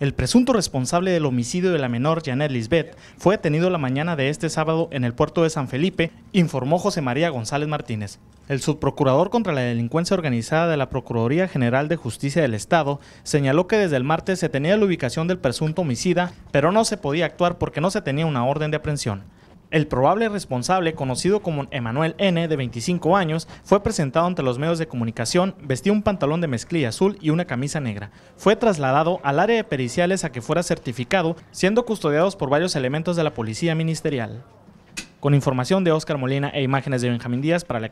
El presunto responsable del homicidio de la menor Janet Lisbeth fue detenido la mañana de este sábado en el puerto de San Felipe, informó José María González Martínez. El subprocurador contra la delincuencia organizada de la Procuraduría General de Justicia del Estado señaló que desde el martes se tenía la ubicación del presunto homicida, pero no se podía actuar porque no se tenía una orden de aprehensión. El probable responsable, conocido como Emanuel N., de 25 años, fue presentado ante los medios de comunicación, vestía un pantalón de mezclilla azul y una camisa negra. Fue trasladado al área de periciales a que fuera certificado, siendo custodiados por varios elementos de la policía ministerial. Con información de Oscar Molina e imágenes de Benjamín Díaz para la